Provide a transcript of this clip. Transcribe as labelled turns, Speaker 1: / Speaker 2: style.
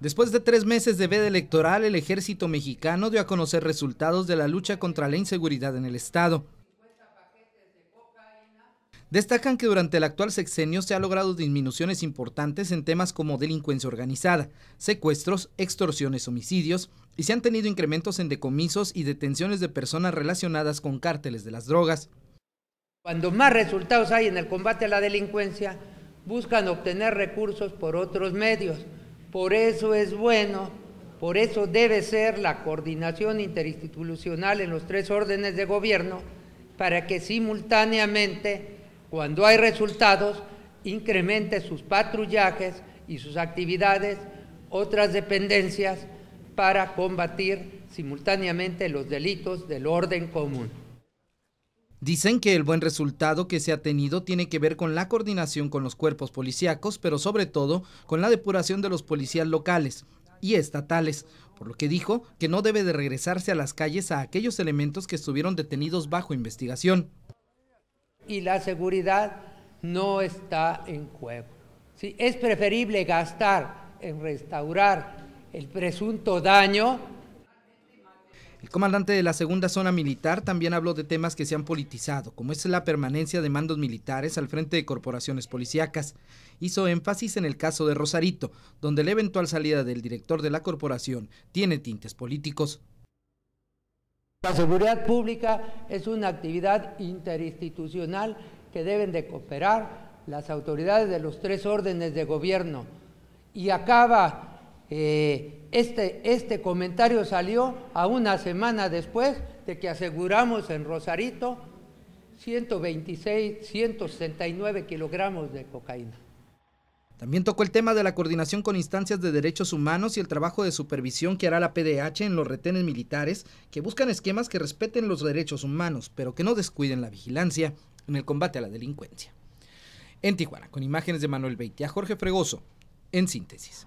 Speaker 1: Después de tres meses de veda electoral, el ejército mexicano dio a conocer resultados de la lucha contra la inseguridad en el Estado. Destacan que durante el actual sexenio se ha logrado disminuciones importantes en temas como delincuencia organizada, secuestros, extorsiones, homicidios, y se han tenido incrementos en decomisos y detenciones de personas relacionadas con cárteles de las drogas. Cuando
Speaker 2: más resultados hay en el combate a la delincuencia, buscan obtener recursos por otros medios por eso es bueno, por eso debe ser la coordinación interinstitucional en los tres órdenes de gobierno para que simultáneamente, cuando hay resultados, incremente sus patrullajes y sus actividades, otras dependencias, para combatir simultáneamente los delitos del orden común.
Speaker 1: Dicen que el buen resultado que se ha tenido tiene que ver con la coordinación con los cuerpos policíacos, pero sobre todo con la depuración de los policías locales y estatales, por lo que dijo que no debe de regresarse a las calles a aquellos elementos que estuvieron detenidos bajo investigación.
Speaker 2: Y la seguridad no está en juego. ¿sí? Es preferible gastar en restaurar el presunto daño
Speaker 1: el comandante de la segunda zona militar también habló de temas que se han politizado, como es la permanencia de mandos militares al frente de corporaciones policíacas. Hizo énfasis en el caso de Rosarito, donde la eventual salida del director de la corporación tiene tintes políticos.
Speaker 2: La seguridad pública es una actividad interinstitucional que deben de cooperar las autoridades de los tres órdenes de gobierno y acaba eh, este, este comentario salió a una semana después de que aseguramos en Rosarito 126, 169 kilogramos de cocaína.
Speaker 1: También tocó el tema de la coordinación con instancias de derechos humanos y el trabajo de supervisión que hará la PDH en los retenes militares, que buscan esquemas que respeten los derechos humanos, pero que no descuiden la vigilancia en el combate a la delincuencia. En Tijuana, con imágenes de Manuel Beitia, Jorge Fregoso, en síntesis.